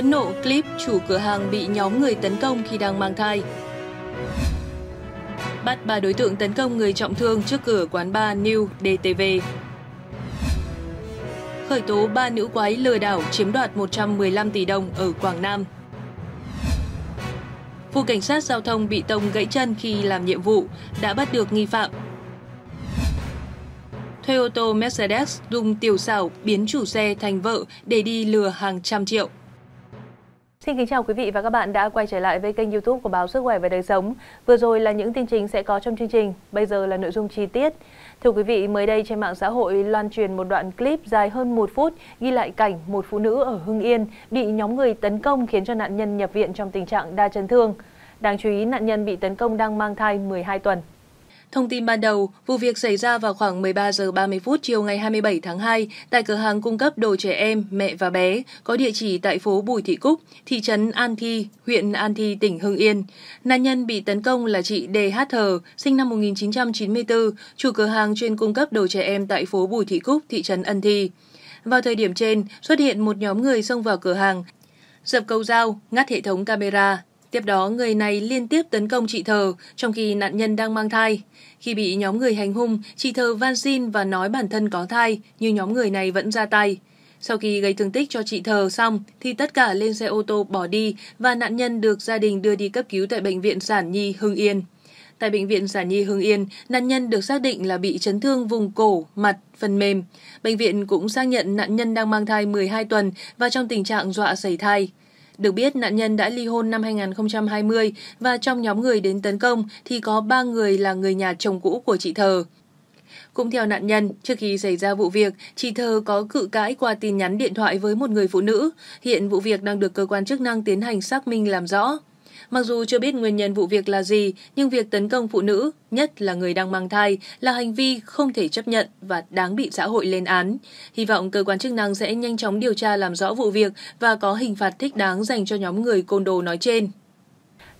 Phẫn nộ clip chủ cửa hàng bị nhóm người tấn công khi đang mang thai. Bắt ba đối tượng tấn công người trọng thương trước cửa quán bar New DTV. Khởi tố ba nữ quái lừa đảo chiếm đoạt 115 tỷ đồng ở Quảng Nam. Vụ cảnh sát giao thông bị tông gãy chân khi làm nhiệm vụ đã bắt được nghi phạm. Thuê ô tô Mercedes dùng tiểu xảo biến chủ xe thành vợ để đi lừa hàng trăm triệu. Xin kính chào quý vị và các bạn đã quay trở lại với kênh youtube của báo Sức khỏe và Đời sống. Vừa rồi là những tin chính sẽ có trong chương trình, bây giờ là nội dung chi tiết. Thưa quý vị, mới đây trên mạng xã hội loan truyền một đoạn clip dài hơn một phút ghi lại cảnh một phụ nữ ở Hưng Yên bị nhóm người tấn công khiến cho nạn nhân nhập viện trong tình trạng đa chấn thương. Đáng chú ý, nạn nhân bị tấn công đang mang thai 12 tuần. Thông tin ban đầu, vụ việc xảy ra vào khoảng 13 giờ 30 phút chiều ngày 27 tháng 2 tại cửa hàng cung cấp đồ trẻ em Mẹ và Bé có địa chỉ tại phố Bùi Thị Cúc, thị trấn An Thi, huyện An Thi, tỉnh Hưng Yên. Nạn nhân bị tấn công là chị Thờ, sinh năm 1994, chủ cửa hàng chuyên cung cấp đồ trẻ em tại phố Bùi Thị Cúc, thị trấn Ân Thi. Vào thời điểm trên, xuất hiện một nhóm người xông vào cửa hàng, dập cầu dao, ngắt hệ thống camera, Tiếp đó, người này liên tiếp tấn công chị Thờ trong khi nạn nhân đang mang thai. Khi bị nhóm người hành hung, chị Thờ van xin và nói bản thân có thai, nhưng nhóm người này vẫn ra tay. Sau khi gây thương tích cho chị Thờ xong, thì tất cả lên xe ô tô bỏ đi và nạn nhân được gia đình đưa đi cấp cứu tại Bệnh viện Sản Nhi Hưng Yên. Tại Bệnh viện Sản Nhi Hưng Yên, nạn nhân được xác định là bị chấn thương vùng cổ, mặt, phần mềm. Bệnh viện cũng xác nhận nạn nhân đang mang thai 12 tuần và trong tình trạng dọa xảy thai. Được biết, nạn nhân đã ly hôn năm 2020 và trong nhóm người đến tấn công thì có 3 người là người nhà chồng cũ của chị Thờ. Cũng theo nạn nhân, trước khi xảy ra vụ việc, chị Thơ có cự cãi qua tin nhắn điện thoại với một người phụ nữ. Hiện vụ việc đang được cơ quan chức năng tiến hành xác minh làm rõ. Mặc dù chưa biết nguyên nhân vụ việc là gì, nhưng việc tấn công phụ nữ, nhất là người đang mang thai, là hành vi không thể chấp nhận và đáng bị xã hội lên án. Hy vọng cơ quan chức năng sẽ nhanh chóng điều tra làm rõ vụ việc và có hình phạt thích đáng dành cho nhóm người côn đồ nói trên.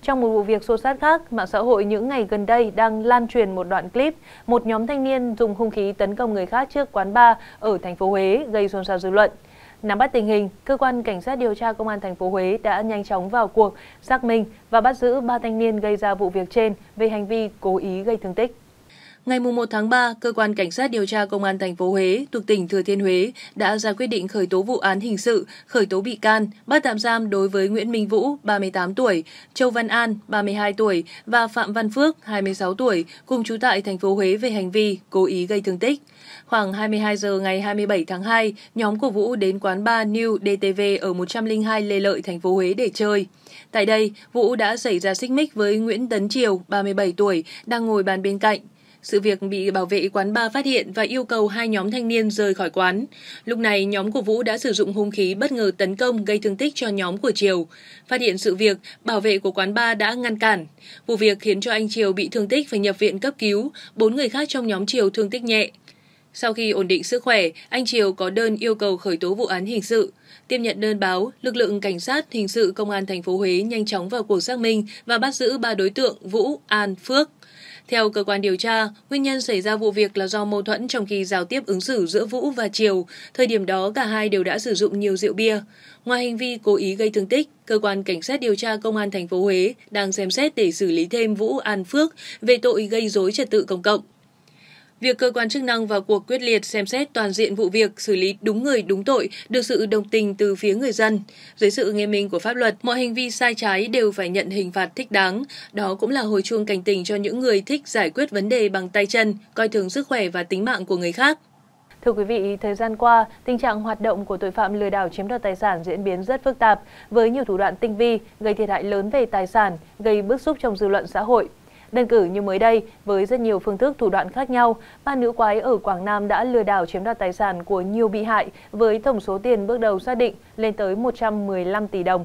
Trong một vụ việc xô sát khác, mạng xã hội những ngày gần đây đang lan truyền một đoạn clip một nhóm thanh niên dùng hung khí tấn công người khác trước quán bar ở thành phố Huế gây xôn xao dư luận. Nắm bắt tình hình, cơ quan cảnh sát điều tra công an thành phố Huế đã nhanh chóng vào cuộc, xác minh và bắt giữ ba thanh niên gây ra vụ việc trên về hành vi cố ý gây thương tích. Ngày 1 tháng 3, cơ quan cảnh sát điều tra công an thành phố Huế thuộc tỉnh Thừa Thiên Huế đã ra quyết định khởi tố vụ án hình sự, khởi tố bị can, bắt tạm giam đối với Nguyễn Minh Vũ, 38 tuổi, Châu Văn An, 32 tuổi và Phạm Văn Phước, 26 tuổi, cùng trú tại thành phố Huế về hành vi cố ý gây thương tích. Khoảng 22 giờ ngày 27 tháng 2, nhóm của Vũ đến quán bar New DTV ở 102 Lê Lợi, thành phố Huế để chơi. Tại đây, Vũ đã xảy ra xích mích với Nguyễn Tấn Triều, 37 tuổi, đang ngồi bàn bên cạnh sự việc bị bảo vệ quán bar phát hiện và yêu cầu hai nhóm thanh niên rời khỏi quán. Lúc này, nhóm của Vũ đã sử dụng hung khí bất ngờ tấn công gây thương tích cho nhóm của Triều. Phát hiện sự việc, bảo vệ của quán bar đã ngăn cản. Vụ việc khiến cho anh Triều bị thương tích phải nhập viện cấp cứu, bốn người khác trong nhóm Triều thương tích nhẹ. Sau khi ổn định sức khỏe, anh Triều có đơn yêu cầu khởi tố vụ án hình sự. Tiếp nhận đơn báo, lực lượng cảnh sát hình sự công an thành phố Huế nhanh chóng vào cuộc xác minh và bắt giữ ba đối tượng Vũ, An, Phước. Theo cơ quan điều tra, nguyên nhân xảy ra vụ việc là do mâu thuẫn trong khi giao tiếp ứng xử giữa Vũ và Triều. Thời điểm đó cả hai đều đã sử dụng nhiều rượu bia. Ngoài hành vi cố ý gây thương tích, cơ quan cảnh sát điều tra công an thành phố Huế đang xem xét để xử lý thêm Vũ An Phước về tội gây rối trật tự công cộng. Việc cơ quan chức năng vào cuộc quyết liệt xem xét toàn diện vụ việc, xử lý đúng người đúng tội được sự đồng tình từ phía người dân. Dưới sự nghiêm minh của pháp luật, mọi hành vi sai trái đều phải nhận hình phạt thích đáng. Đó cũng là hồi chuông cảnh tỉnh cho những người thích giải quyết vấn đề bằng tay chân, coi thường sức khỏe và tính mạng của người khác. Thưa quý vị, thời gian qua, tình trạng hoạt động của tội phạm lừa đảo chiếm đoạt tài sản diễn biến rất phức tạp, với nhiều thủ đoạn tinh vi, gây thiệt hại lớn về tài sản, gây bức xúc trong dư luận xã hội. Đơn cử như mới đây, với rất nhiều phương thức thủ đoạn khác nhau, ba nữ quái ở Quảng Nam đã lừa đảo chiếm đoạt tài sản của nhiều bị hại với tổng số tiền bước đầu xác định lên tới 115 tỷ đồng.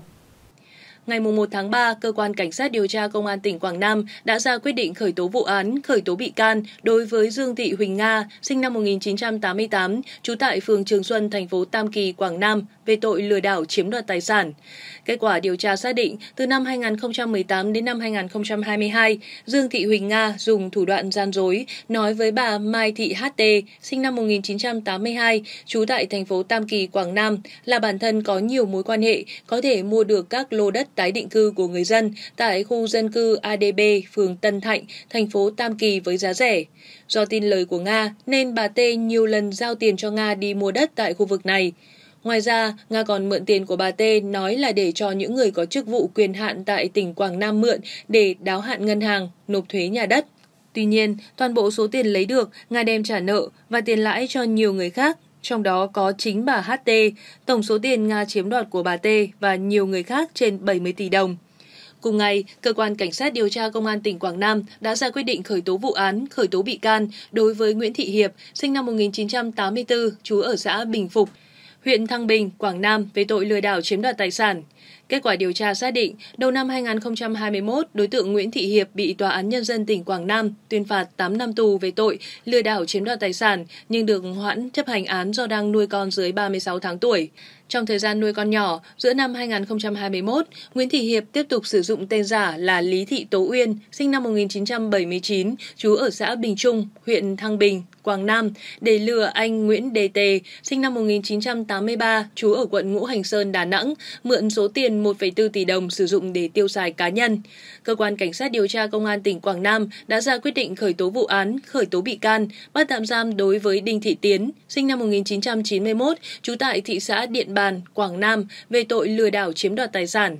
Ngày 1 tháng 3, Cơ quan Cảnh sát điều tra Công an tỉnh Quảng Nam đã ra quyết định khởi tố vụ án, khởi tố bị can đối với Dương Thị Huỳnh Nga, sinh năm 1988, trú tại phường Trường Xuân, thành phố Tam Kỳ, Quảng Nam, về tội lừa đảo chiếm đoạt tài sản. Kết quả điều tra xác định, từ năm 2018 đến năm 2022, Dương Thị Huỳnh Nga dùng thủ đoạn gian dối nói với bà Mai Thị HT, sinh năm 1982, trú tại thành phố Tam Kỳ, Quảng Nam, là bản thân có nhiều mối quan hệ, có thể mua được các lô đất tái định cư của người dân tại khu dân cư ADB, phường Tân Thạnh, thành phố Tam Kỳ với giá rẻ. Do tin lời của Nga nên bà T nhiều lần giao tiền cho Nga đi mua đất tại khu vực này. Ngoài ra, Nga còn mượn tiền của bà T nói là để cho những người có chức vụ quyền hạn tại tỉnh Quảng Nam mượn để đáo hạn ngân hàng, nộp thuế nhà đất. Tuy nhiên, toàn bộ số tiền lấy được, Nga đem trả nợ và tiền lãi cho nhiều người khác, trong đó có chính bà HT, tổng số tiền Nga chiếm đoạt của bà T và nhiều người khác trên 70 tỷ đồng. Cùng ngày, cơ quan cảnh sát điều tra công an tỉnh Quảng Nam đã ra quyết định khởi tố vụ án, khởi tố bị can đối với Nguyễn Thị Hiệp, sinh năm 1984, trú ở xã Bình Phục, huyện Thăng Bình, Quảng Nam về tội lừa đảo chiếm đoạt tài sản. Kết quả điều tra xác định, đầu năm 2021, đối tượng Nguyễn Thị Hiệp bị Tòa án Nhân dân tỉnh Quảng Nam tuyên phạt 8 năm tù về tội lừa đảo chiếm đoạt tài sản nhưng được hoãn chấp hành án do đang nuôi con dưới 36 tháng tuổi. Trong thời gian nuôi con nhỏ, giữa năm 2021, Nguyễn Thị Hiệp tiếp tục sử dụng tên giả là Lý Thị Tố Uyên, sinh năm 1979, trú ở xã Bình Trung, huyện Thăng Bình, Quảng Nam để lừa anh Nguyễn Đề Tề, sinh năm 1983, trú ở quận Ngũ Hành Sơn, Đà Nẵng, mượn số tiền 1,4 tỷ đồng sử dụng để tiêu xài cá nhân. Cơ quan Cảnh sát điều tra Công an tỉnh Quảng Nam đã ra quyết định khởi tố vụ án, khởi tố bị can, bắt tạm giam đối với Đinh Thị Tiến, sinh năm 1991, trú tại thị xã Điện Bàn, Quảng Nam, về tội lừa đảo chiếm đoạt tài sản.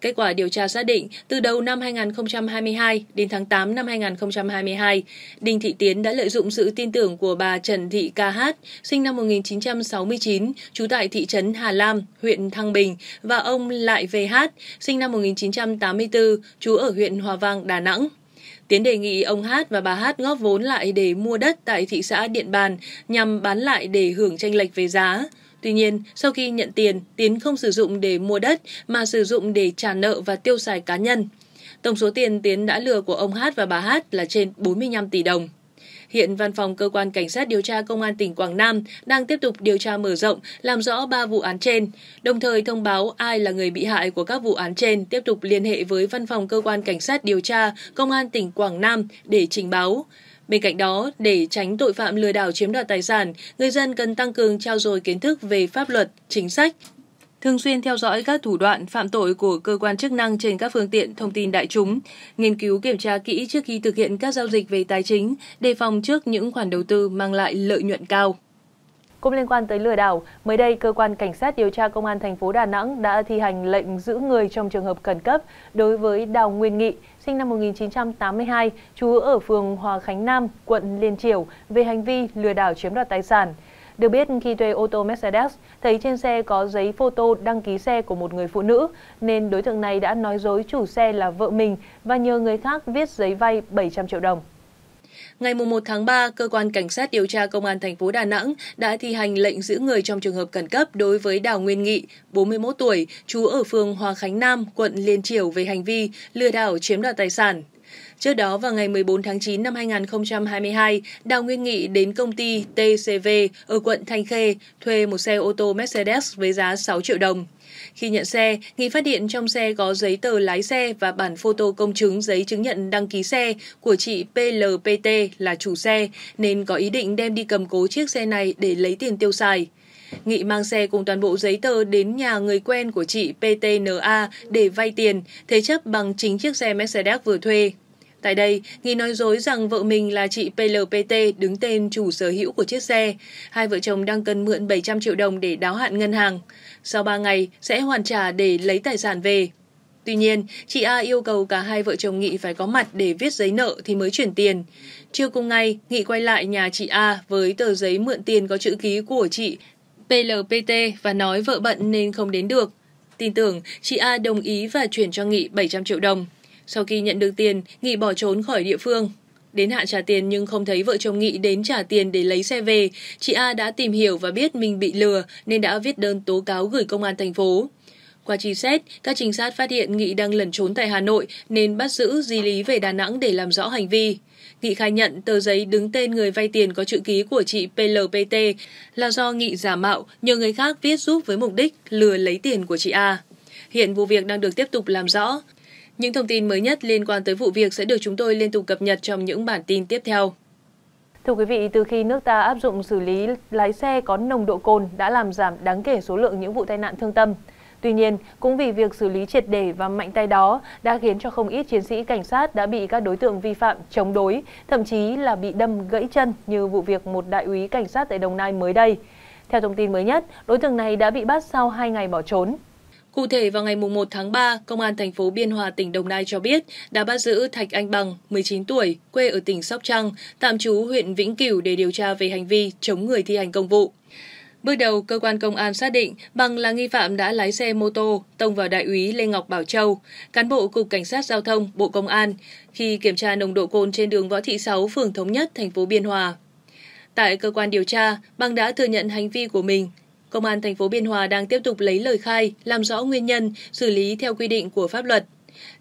Kết quả điều tra xác định, từ đầu năm 2022 đến tháng 8 năm 2022, Đinh Thị Tiến đã lợi dụng sự tin tưởng xưởng của bà Trần Thị Ca Hát, sinh năm 1969, trú tại thị trấn Hà Lam, huyện Thăng Bình, và ông Lại V VH, sinh năm 1984, trú ở huyện Hòa Vang, Đà Nẵng. Tiến đề nghị ông Hát và bà Hát góp vốn lại để mua đất tại thị xã Điện Bàn nhằm bán lại để hưởng tranh lệch về giá. Tuy nhiên, sau khi nhận tiền, Tiến không sử dụng để mua đất mà sử dụng để trả nợ và tiêu xài cá nhân. Tổng số tiền Tiến đã lừa của ông Hát và bà Hát là trên 45 tỷ đồng. Hiện văn phòng cơ quan cảnh sát điều tra công an tỉnh Quảng Nam đang tiếp tục điều tra mở rộng, làm rõ 3 vụ án trên, đồng thời thông báo ai là người bị hại của các vụ án trên tiếp tục liên hệ với văn phòng cơ quan cảnh sát điều tra công an tỉnh Quảng Nam để trình báo. Bên cạnh đó, để tránh tội phạm lừa đảo chiếm đoạt tài sản, người dân cần tăng cường trao dồi kiến thức về pháp luật, chính sách, thường xuyên theo dõi các thủ đoạn phạm tội của cơ quan chức năng trên các phương tiện thông tin đại chúng, nghiên cứu kiểm tra kỹ trước khi thực hiện các giao dịch về tài chính, đề phòng trước những khoản đầu tư mang lại lợi nhuận cao. Cũng liên quan tới lừa đảo, mới đây cơ quan cảnh sát điều tra công an thành phố Đà Nẵng đã thi hành lệnh giữ người trong trường hợp khẩn cấp đối với Đào Nguyên Nghị, sinh năm 1982, trú ở phường Hòa Khánh Nam, quận Liên Triểu về hành vi lừa đảo chiếm đoạt tài sản. Được biết, khi thuê ô tô Mercedes, thấy trên xe có giấy photo đăng ký xe của một người phụ nữ, nên đối tượng này đã nói dối chủ xe là vợ mình và nhờ người khác viết giấy vay 700 triệu đồng. Ngày 1 tháng 3, cơ quan cảnh sát điều tra công an thành phố Đà Nẵng đã thi hành lệnh giữ người trong trường hợp khẩn cấp đối với Đào Nguyên Nghị, 41 tuổi, trú ở phường Hòa Khánh Nam, quận Liên Triểu về hành vi lừa đảo chiếm đoạt tài sản. Trước đó vào ngày 14 tháng 9 năm 2022, Đào Nguyên Nghị đến công ty TCV ở quận Thanh Khê thuê một xe ô tô Mercedes với giá 6 triệu đồng. Khi nhận xe, Nghị phát hiện trong xe có giấy tờ lái xe và bản photo công chứng giấy chứng nhận đăng ký xe của chị PLPT là chủ xe, nên có ý định đem đi cầm cố chiếc xe này để lấy tiền tiêu xài. Nghị mang xe cùng toàn bộ giấy tờ đến nhà người quen của chị PTNA để vay tiền, thế chấp bằng chính chiếc xe Mercedes vừa thuê. Tại đây, nghị nói dối rằng vợ mình là chị PLPT đứng tên chủ sở hữu của chiếc xe. Hai vợ chồng đang cần mượn 700 triệu đồng để đáo hạn ngân hàng. Sau 3 ngày, sẽ hoàn trả để lấy tài sản về. Tuy nhiên, chị A yêu cầu cả hai vợ chồng Nghị phải có mặt để viết giấy nợ thì mới chuyển tiền. Trưa cùng ngày, Nghị quay lại nhà chị A với tờ giấy mượn tiền có chữ ký của chị PLPT và nói vợ bận nên không đến được. Tin tưởng, chị A đồng ý và chuyển cho Nghị 700 triệu đồng. Sau khi nhận được tiền, Nghị bỏ trốn khỏi địa phương. Đến hạn trả tiền nhưng không thấy vợ chồng Nghị đến trả tiền để lấy xe về, chị A đã tìm hiểu và biết mình bị lừa nên đã viết đơn tố cáo gửi công an thành phố. Qua truy xét, các trinh sát phát hiện Nghị đang lẩn trốn tại Hà Nội nên bắt giữ di lý về Đà Nẵng để làm rõ hành vi. Nghị khai nhận tờ giấy đứng tên người vay tiền có chữ ký của chị PLPT là do Nghị giả mạo nhờ người khác viết giúp với mục đích lừa lấy tiền của chị A. Hiện vụ việc đang được tiếp tục làm rõ. Những thông tin mới nhất liên quan tới vụ việc sẽ được chúng tôi liên tục cập nhật trong những bản tin tiếp theo. Thưa quý vị, từ khi nước ta áp dụng xử lý lái xe có nồng độ cồn đã làm giảm đáng kể số lượng những vụ tai nạn thương tâm. Tuy nhiên, cũng vì việc xử lý triệt để và mạnh tay đó đã khiến cho không ít chiến sĩ cảnh sát đã bị các đối tượng vi phạm chống đối, thậm chí là bị đâm gãy chân như vụ việc một đại úy cảnh sát tại Đồng Nai mới đây. Theo thông tin mới nhất, đối tượng này đã bị bắt sau 2 ngày bỏ trốn. Cụ thể vào ngày 1 tháng 3, Công an thành phố Biên Hòa tỉnh Đồng Nai cho biết đã bắt giữ Thạch Anh Bằng, 19 tuổi, quê ở tỉnh Sóc Trăng, tạm trú huyện Vĩnh Cửu để điều tra về hành vi chống người thi hành công vụ. Bước đầu, cơ quan công an xác định Bằng là nghi phạm đã lái xe mô tô tông vào đại úy Lê Ngọc Bảo Châu, cán bộ Cục Cảnh sát Giao thông, Bộ Công an, khi kiểm tra nồng độ cồn trên đường Võ Thị Sáu, phường Thống Nhất, thành phố Biên Hòa. Tại cơ quan điều tra, Bằng đã thừa nhận hành vi của mình. Công an thành phố Biên Hòa đang tiếp tục lấy lời khai, làm rõ nguyên nhân, xử lý theo quy định của pháp luật.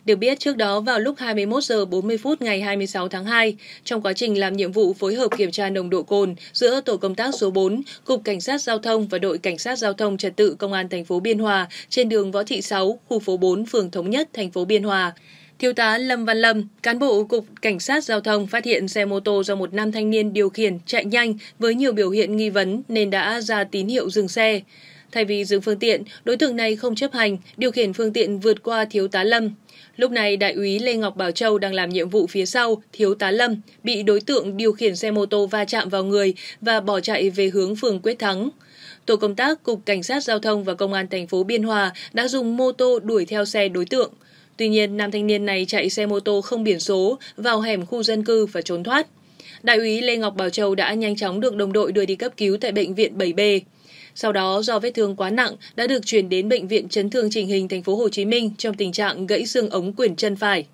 Được biết, trước đó vào lúc 21 giờ 40 phút ngày 26 tháng 2, trong quá trình làm nhiệm vụ phối hợp kiểm tra nồng độ cồn giữa tổ công tác số 4, Cục Cảnh sát Giao thông và đội Cảnh sát Giao thông Trật tự Công an thành phố Biên Hòa trên đường Võ Thị 6, khu phố 4, phường Thống Nhất, thành phố Biên Hòa. Thiếu tá Lâm Văn Lâm, cán bộ Cục Cảnh sát Giao thông phát hiện xe mô tô do một nam thanh niên điều khiển chạy nhanh với nhiều biểu hiện nghi vấn nên đã ra tín hiệu dừng xe. Thay vì dừng phương tiện, đối tượng này không chấp hành, điều khiển phương tiện vượt qua thiếu tá Lâm. Lúc này, đại úy Lê Ngọc Bảo Châu đang làm nhiệm vụ phía sau, thiếu tá Lâm, bị đối tượng điều khiển xe mô tô va chạm vào người và bỏ chạy về hướng phường Quyết Thắng. Tổ công tác Cục Cảnh sát Giao thông và Công an thành phố Biên Hòa đã dùng mô tô đuổi theo xe đối tượng. Tuy nhiên, nam thanh niên này chạy xe mô tô không biển số vào hẻm khu dân cư và trốn thoát. Đại úy Lê Ngọc Bảo Châu đã nhanh chóng được đồng đội đưa đi cấp cứu tại bệnh viện 7B. Sau đó do vết thương quá nặng đã được chuyển đến bệnh viện chấn thương chỉnh hình thành phố Hồ Chí Minh trong tình trạng gãy xương ống quyền chân phải.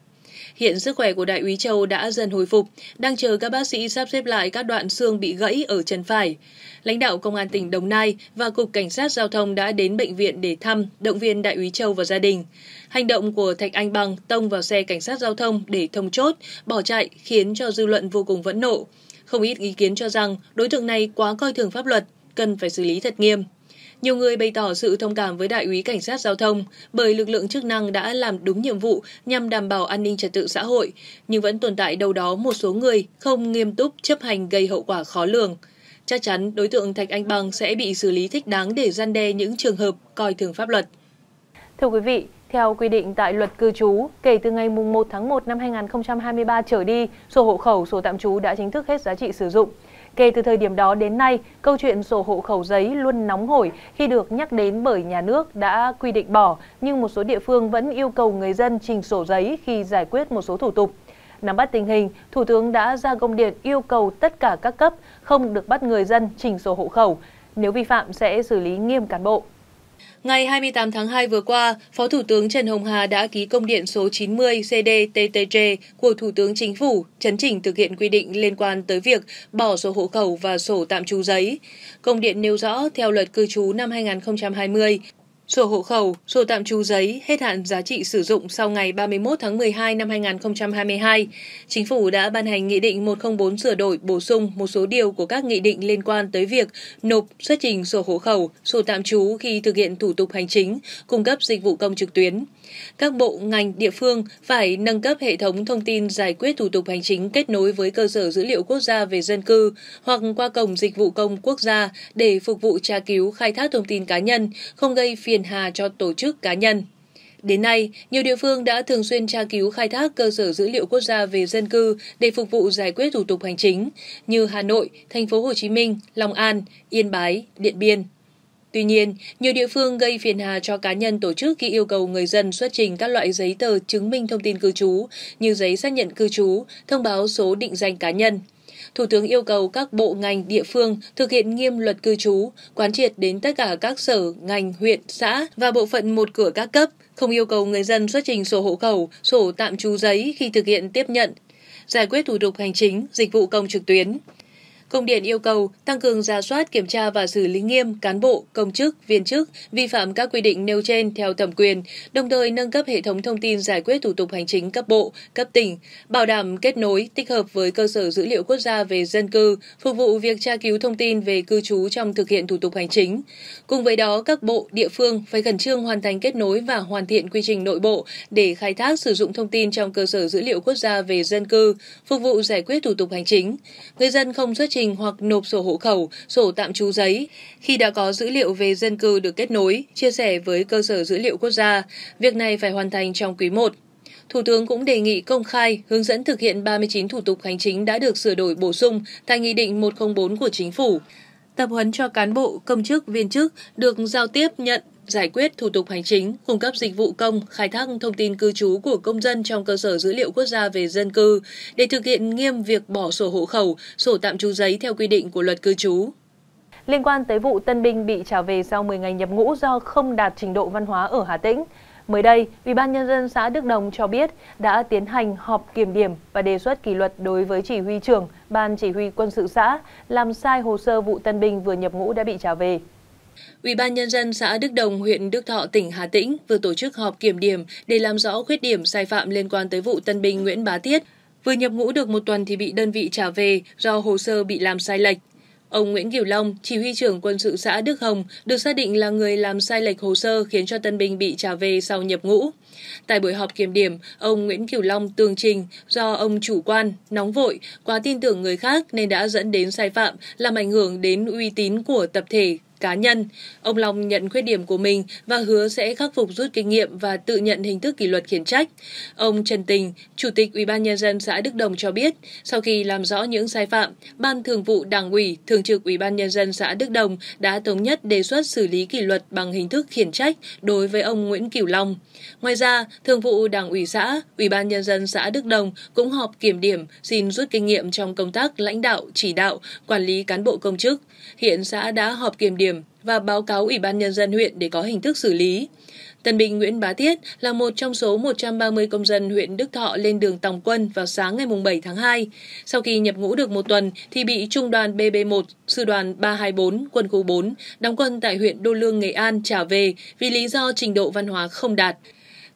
Hiện sức khỏe của Đại úy Châu đã dần hồi phục, đang chờ các bác sĩ sắp xếp lại các đoạn xương bị gãy ở chân phải. Lãnh đạo Công an tỉnh Đồng Nai và Cục Cảnh sát Giao thông đã đến bệnh viện để thăm, động viên Đại úy Châu và gia đình. Hành động của Thạch Anh Bằng tông vào xe Cảnh sát Giao thông để thông chốt, bỏ chạy khiến cho dư luận vô cùng vẫn nộ. Không ít ý kiến cho rằng đối tượng này quá coi thường pháp luật, cần phải xử lý thật nghiêm. Nhiều người bày tỏ sự thông cảm với đại úy cảnh sát giao thông bởi lực lượng chức năng đã làm đúng nhiệm vụ nhằm đảm bảo an ninh trật tự xã hội, nhưng vẫn tồn tại đâu đó một số người không nghiêm túc chấp hành gây hậu quả khó lường. Chắc chắn đối tượng Thạch Anh Bằng sẽ bị xử lý thích đáng để gian đe những trường hợp coi thường pháp luật. Thưa quý vị, theo quy định tại luật cư trú, kể từ ngày 1 tháng 1 năm 2023 trở đi, sổ hộ khẩu, sổ tạm trú đã chính thức hết giá trị sử dụng. Kể từ thời điểm đó đến nay, câu chuyện sổ hộ khẩu giấy luôn nóng hổi khi được nhắc đến bởi nhà nước đã quy định bỏ, nhưng một số địa phương vẫn yêu cầu người dân trình sổ giấy khi giải quyết một số thủ tục. Nắm bắt tình hình, Thủ tướng đã ra công điện yêu cầu tất cả các cấp không được bắt người dân trình sổ hộ khẩu. Nếu vi phạm sẽ xử lý nghiêm cán bộ. Ngày 28 tháng 2 vừa qua, Phó Thủ tướng Trần Hồng Hà đã ký công điện số 90 CDTTG của Thủ tướng Chính phủ chấn chỉnh thực hiện quy định liên quan tới việc bỏ sổ hộ khẩu và sổ tạm trú giấy. Công điện nêu rõ, theo luật cư trú năm 2020, Sổ hộ khẩu, sổ tạm trú giấy hết hạn giá trị sử dụng sau ngày 31 tháng 12 năm 2022, Chính phủ đã ban hành Nghị định 104 sửa đổi bổ sung một số điều của các nghị định liên quan tới việc nộp, xuất trình sổ hộ khẩu, sổ tạm trú khi thực hiện thủ tục hành chính, cung cấp dịch vụ công trực tuyến. Các bộ, ngành, địa phương phải nâng cấp hệ thống thông tin giải quyết thủ tục hành chính kết nối với cơ sở dữ liệu quốc gia về dân cư hoặc qua cổng dịch vụ công quốc gia để phục vụ tra cứu khai thác thông tin cá nhân, không gây phiền hà cho tổ chức cá nhân. Đến nay, nhiều địa phương đã thường xuyên tra cứu khai thác cơ sở dữ liệu quốc gia về dân cư để phục vụ giải quyết thủ tục hành chính như Hà Nội, Thành phố Hồ Chí Minh, Long An, Yên Bái, Điện Biên. Tuy nhiên, nhiều địa phương gây phiền hà cho cá nhân tổ chức khi yêu cầu người dân xuất trình các loại giấy tờ chứng minh thông tin cư trú như giấy xác nhận cư trú, thông báo số định danh cá nhân. Thủ tướng yêu cầu các bộ ngành địa phương thực hiện nghiêm luật cư trú, quán triệt đến tất cả các sở, ngành, huyện, xã và bộ phận một cửa các cấp, không yêu cầu người dân xuất trình sổ hộ khẩu, sổ tạm trú giấy khi thực hiện tiếp nhận, giải quyết thủ tục hành chính, dịch vụ công trực tuyến. Công điện yêu cầu tăng cường ra soát, kiểm tra và xử lý nghiêm cán bộ, công chức, viên chức vi phạm các quy định nêu trên theo thẩm quyền, đồng thời nâng cấp hệ thống thông tin giải quyết thủ tục hành chính cấp bộ, cấp tỉnh, bảo đảm kết nối tích hợp với cơ sở dữ liệu quốc gia về dân cư, phục vụ việc tra cứu thông tin về cư trú trong thực hiện thủ tục hành chính. Cùng với đó, các bộ, địa phương phải khẩn trương hoàn thành kết nối và hoàn thiện quy trình nội bộ để khai thác sử dụng thông tin trong cơ sở dữ liệu quốc gia về dân cư, phục vụ giải quyết thủ tục hành chính. Người dân không xuất trình trình hoặc nộp sổ hộ khẩu, sổ tạm trú giấy. Khi đã có dữ liệu về dân cư được kết nối, chia sẻ với cơ sở dữ liệu quốc gia, việc này phải hoàn thành trong quý 1. Thủ tướng cũng đề nghị công khai hướng dẫn thực hiện 39 thủ tục hành chính đã được sửa đổi bổ sung tại Nghị định 104 của Chính phủ tập huấn cho cán bộ, công chức, viên chức được giao tiếp nhận giải quyết thủ tục hành chính, cung cấp dịch vụ công, khai thác thông tin cư trú của công dân trong cơ sở dữ liệu quốc gia về dân cư để thực hiện nghiêm việc bỏ sổ hộ khẩu, sổ tạm trú giấy theo quy định của luật cư trú. Liên quan tới vụ tân binh bị trả về sau 10 ngày nhập ngũ do không đạt trình độ văn hóa ở Hà Tĩnh, Mới đây, Ủy ban nhân dân xã Đức Đồng cho biết đã tiến hành họp kiểm điểm và đề xuất kỷ luật đối với chỉ huy trưởng ban chỉ huy quân sự xã làm sai hồ sơ vụ tân binh vừa nhập ngũ đã bị trả về. Ủy ban nhân dân xã Đức Đồng, huyện Đức Thọ, tỉnh Hà Tĩnh vừa tổ chức họp kiểm điểm để làm rõ khuyết điểm sai phạm liên quan tới vụ tân binh Nguyễn Bá Tiết vừa nhập ngũ được một tuần thì bị đơn vị trả về do hồ sơ bị làm sai lệch. Ông Nguyễn Kiều Long, chỉ huy trưởng quân sự xã Đức Hồng, được xác định là người làm sai lệch hồ sơ khiến cho tân binh bị trả về sau nhập ngũ. Tại buổi họp kiểm điểm, ông Nguyễn Kiều Long tường trình do ông chủ quan, nóng vội, quá tin tưởng người khác nên đã dẫn đến sai phạm, làm ảnh hưởng đến uy tín của tập thể, cá nhân. Ông Long nhận khuyết điểm của mình và hứa sẽ khắc phục rút kinh nghiệm và tự nhận hình thức kỷ luật khiển trách. Ông Trần Tình, Chủ tịch Ủy ban nhân dân xã Đức Đồng cho biết, sau khi làm rõ những sai phạm, Ban Thường vụ Đảng ủy, Thường trực Ủy ban nhân dân xã Đức Đồng đã thống nhất đề xuất xử lý kỷ luật bằng hình thức khiển trách đối với ông Nguyễn Cửu Long. Ngoài ra, Thường vụ Đảng ủy xã, Ủy ban nhân dân xã Đức Đồng cũng họp kiểm điểm xin rút kinh nghiệm trong công tác lãnh đạo, chỉ đạo, quản lý cán bộ công chức. Hiện xã đã họp kiểm điểm điểm và báo cáo Ủy ban Nhân dân huyện để có hình thức xử lý. Tân bình Nguyễn Bá Tiết là một trong số 130 công dân huyện Đức Thọ lên đường tòng quân vào sáng ngày 7 tháng 2. Sau khi nhập ngũ được một tuần thì bị Trung đoàn BB1, Sư đoàn 324, Quân khu 4 đóng quân tại huyện Đô Lương, Nghệ An trả về vì lý do trình độ văn hóa không đạt.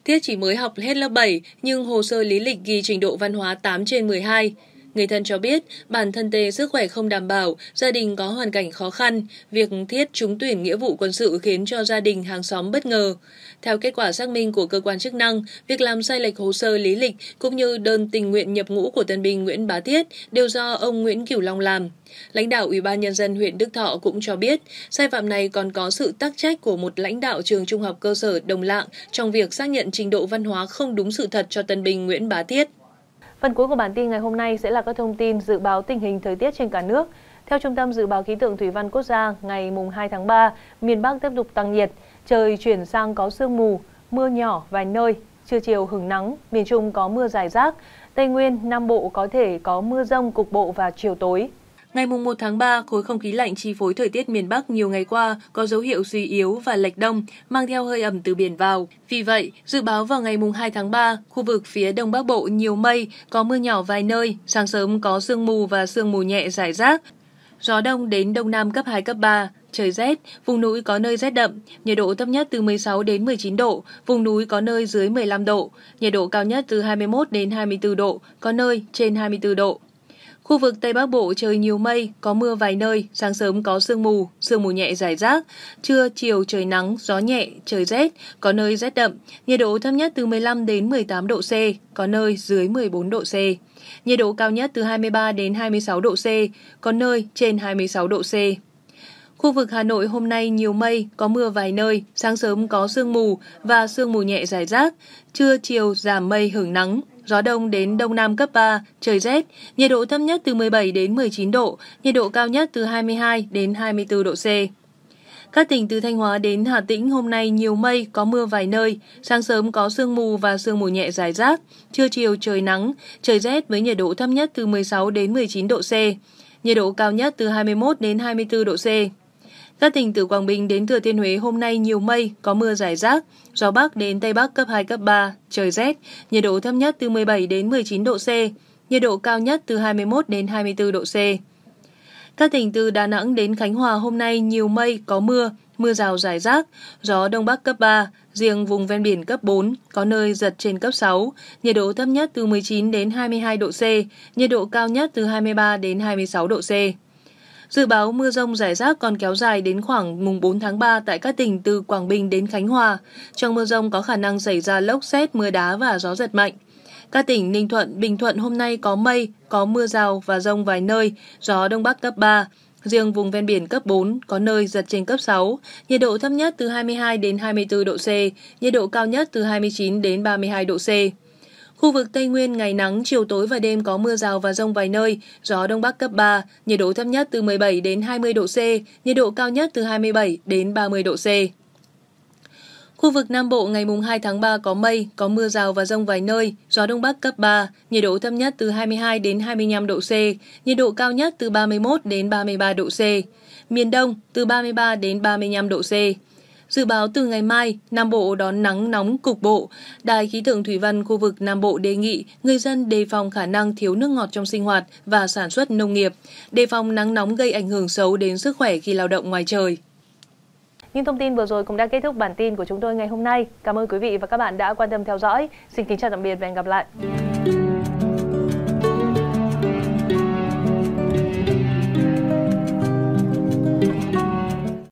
Tiết chỉ mới học hết lớp 7 nhưng hồ sơ lý lịch ghi trình độ văn hóa 8 trên 12. Người thân cho biết, bản thân Tê sức khỏe không đảm bảo, gia đình có hoàn cảnh khó khăn. Việc thiết trúng tuyển nghĩa vụ quân sự khiến cho gia đình hàng xóm bất ngờ. Theo kết quả xác minh của cơ quan chức năng, việc làm sai lệch hồ sơ lý lịch cũng như đơn tình nguyện nhập ngũ của tân binh Nguyễn Bá Tiết đều do ông Nguyễn Cửu Long làm. Lãnh đạo Ủy ban Nhân dân huyện Đức Thọ cũng cho biết, sai phạm này còn có sự tác trách của một lãnh đạo trường trung học cơ sở Đồng Lạng trong việc xác nhận trình độ văn hóa không đúng sự thật cho tân binh Nguyễn Bá Tiết. Phần cuối của bản tin ngày hôm nay sẽ là các thông tin dự báo tình hình thời tiết trên cả nước. Theo Trung tâm Dự báo Khí tượng Thủy văn Quốc gia, ngày 2 tháng 3, miền Bắc tiếp tục tăng nhiệt, trời chuyển sang có sương mù, mưa nhỏ vài nơi, trưa chiều hứng nắng, miền Trung có mưa dài rác, Tây Nguyên, Nam Bộ có thể có mưa rông cục bộ vào chiều tối. Ngày 1 tháng 3, khối không khí lạnh chi phối thời tiết miền Bắc nhiều ngày qua có dấu hiệu suy yếu và lệch đông, mang theo hơi ẩm từ biển vào. Vì vậy, dự báo vào ngày 2 tháng 3, khu vực phía Đông Bắc Bộ nhiều mây, có mưa nhỏ vài nơi, sáng sớm có sương mù và sương mù nhẹ rải rác. Gió đông đến Đông Nam cấp 2, cấp 3, trời rét, vùng núi có nơi rét đậm, nhiệt độ thấp nhất từ 16 đến 19 độ, vùng núi có nơi dưới 15 độ, nhiệt độ cao nhất từ 21 đến 24 độ, có nơi trên 24 độ. Khu vực Tây Bắc Bộ trời nhiều mây, có mưa vài nơi, sáng sớm có sương mù, sương mù nhẹ rải rác, trưa chiều trời nắng, gió nhẹ, trời rét, có nơi rét đậm, nhiệt độ thấp nhất từ 15 đến 18 độ C, có nơi dưới 14 độ C. Nhiệt độ cao nhất từ 23 đến 26 độ C, có nơi trên 26 độ C. Khu vực Hà Nội hôm nay nhiều mây, có mưa vài nơi, sáng sớm có sương mù và sương mù nhẹ rải rác, trưa chiều giảm mây hưởng nắng, gió đông đến đông nam cấp 3, trời rét, nhiệt độ thấp nhất từ 17 đến 19 độ, nhiệt độ cao nhất từ 22 đến 24 độ C. Các tỉnh từ Thanh Hóa đến Hà Tĩnh hôm nay nhiều mây, có mưa vài nơi, sáng sớm có sương mù và sương mù nhẹ dài rác, trưa chiều trời nắng, trời rét với nhiệt độ thấp nhất từ 16 đến 19 độ C, nhiệt độ cao nhất từ 21 đến 24 độ C. Các tỉnh từ Quảng Bình đến Thừa Thiên Huế hôm nay nhiều mây, có mưa rải rác, gió Bắc đến Tây Bắc cấp 2, cấp 3, trời rét, nhiệt độ thấp nhất từ 17 đến 19 độ C, nhiệt độ cao nhất từ 21 đến 24 độ C. Các tỉnh từ Đà Nẵng đến Khánh Hòa hôm nay nhiều mây, có mưa, mưa rào rải rác, gió Đông Bắc cấp 3, riêng vùng ven biển cấp 4, có nơi giật trên cấp 6, nhiệt độ thấp nhất từ 19 đến 22 độ C, nhiệt độ cao nhất từ 23 đến 26 độ C. Dự báo mưa rông rải rác còn kéo dài đến khoảng mùng 4 tháng 3 tại các tỉnh từ Quảng Bình đến Khánh Hòa. Trong mưa rông có khả năng xảy ra lốc xét, mưa đá và gió giật mạnh. Các tỉnh Ninh Thuận, Bình Thuận hôm nay có mây, có mưa rào và rông vài nơi, gió đông bắc cấp 3. Riêng vùng ven biển cấp 4, có nơi giật trên cấp 6, nhiệt độ thấp nhất từ 22 đến 24 độ C, nhiệt độ cao nhất từ 29 đến 32 độ C. Khu vực Tây Nguyên ngày nắng, chiều tối và đêm có mưa rào và rông vài nơi, gió Đông Bắc cấp 3, nhiệt độ thấp nhất từ 17 đến 20 độ C, nhiệt độ cao nhất từ 27 đến 30 độ C. Khu vực Nam Bộ ngày mùng 2 tháng 3 có mây, có mưa rào và rông vài nơi, gió Đông Bắc cấp 3, nhiệt độ thấp nhất từ 22 đến 25 độ C, nhiệt độ cao nhất từ 31 đến 33 độ C. Miền Đông từ 33 đến 35 độ C. Dự báo từ ngày mai, Nam Bộ đón nắng nóng cục bộ. Đài khí tượng thủy văn khu vực Nam Bộ đề nghị người dân đề phòng khả năng thiếu nước ngọt trong sinh hoạt và sản xuất nông nghiệp, đề phòng nắng nóng gây ảnh hưởng xấu đến sức khỏe khi lao động ngoài trời. Những thông tin vừa rồi cũng đã kết thúc bản tin của chúng tôi ngày hôm nay. Cảm ơn quý vị và các bạn đã quan tâm theo dõi. Xin kính chào tạm biệt và hẹn gặp lại.